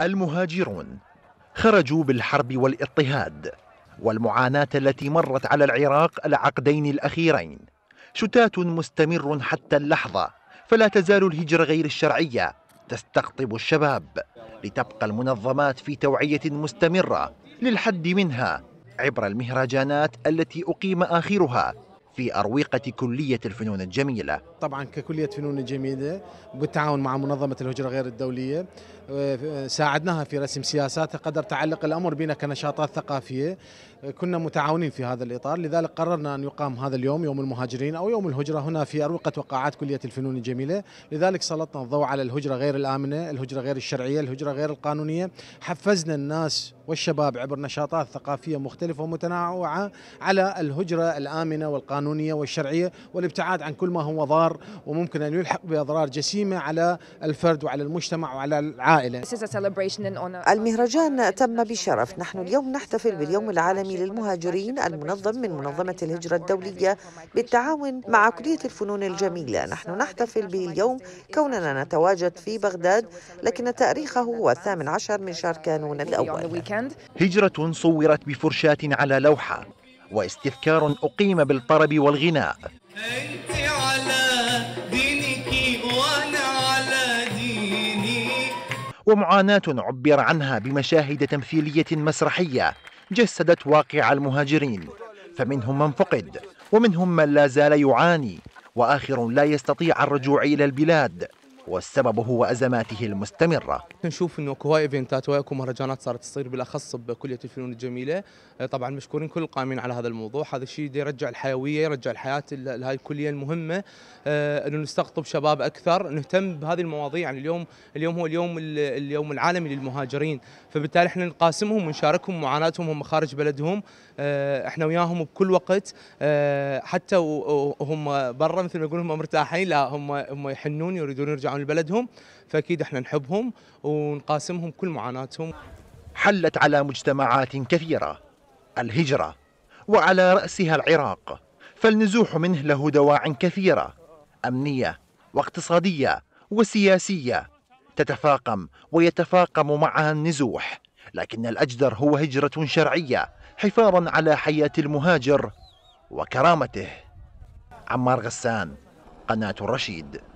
المهاجرون خرجوا بالحرب والاضطهاد والمعاناة التي مرت على العراق العقدين الأخيرين شتات مستمر حتى اللحظة فلا تزال الهجرة غير الشرعية تستقطب الشباب لتبقى المنظمات في توعية مستمرة للحد منها عبر المهرجانات التي أقيم آخرها في أروقة كلية الفنون الجميلة طبعا ككلية فنون الجميلة بالتعاون مع منظمة الهجرة غير الدولية آه، ساعدناها في رسم سياساتها قدر تعلق الأمر بنا كنشاطات ثقافية آه، كنا متعاونين في هذا الإطار لذلك قررنا أن يقام هذا اليوم يوم المهاجرين أو يوم الهجرة هنا في أروقة وقاعات كلية الفنون الجميلة لذلك سلطنا الضوء على الهجرة غير الآمنة الهجرة غير الشرعية الهجرة غير القانونية حفزنا الناس والشباب عبر نشاطات ثقافية مختلفة ومتنوعة على الهجرة الآمنة والقانونية والشرعية والابتعاد عن كل ما هو ضار وممكن أن يلحق بأضرار جسيمة على الفرد وعلى المجتمع وعلى العائلة المهرجان تم بشرف نحن اليوم نحتفل باليوم العالمي للمهاجرين المنظم من منظمة الهجرة الدولية بالتعاون مع كلية الفنون الجميلة نحن نحتفل به اليوم كوننا نتواجد في بغداد لكن تاريخه هو الثامن عشر من شهر كانون الأول هجرة صورت بفرشاة على لوحة واستذكار أقيم بالطرب والغناء أنت على دينك وأنا على ديني ومعاناة عبر عنها بمشاهد تمثيلية مسرحية جسدت واقع المهاجرين فمنهم من فقد ومنهم من لا زال يعاني واخر لا يستطيع الرجوع الى البلاد والسبب هو أزماته المستمرة نشوف أنه هواي إيفنتات هواي مهرجانات صارت تصير بالأخص بكلية الفنون الجميلة آه، طبعا مشكورين كل القائمين على هذا الموضوع هذا الشيء يرجع الحيوية يرجع الحياة لهذه الكلية المهمة آه، أنه نستقطب شباب أكثر نهتم بهذه المواضيع يعني اليوم اليوم هو اليوم اليوم العالمي للمهاجرين فبالتالي احنا نقاسمهم ونشاركهم معاناتهم هم خارج بلدهم آه، احنا وياهم بكل وقت حتى وهم برا مثل ما يقولون هم مرتاحين لا هم هم يحنون يريدون يرجعون يرجعون لبلدهم فاكيد احنا نحبهم ونقاسمهم كل معاناتهم حلت على مجتمعات كثيره الهجره وعلى راسها العراق فالنزوح منه له دواع كثيره امنيه واقتصاديه وسياسيه تتفاقم ويتفاقم معها النزوح لكن الاجدر هو هجره شرعيه حفاظا على حياه المهاجر وكرامته عمار غسان قناه الرشيد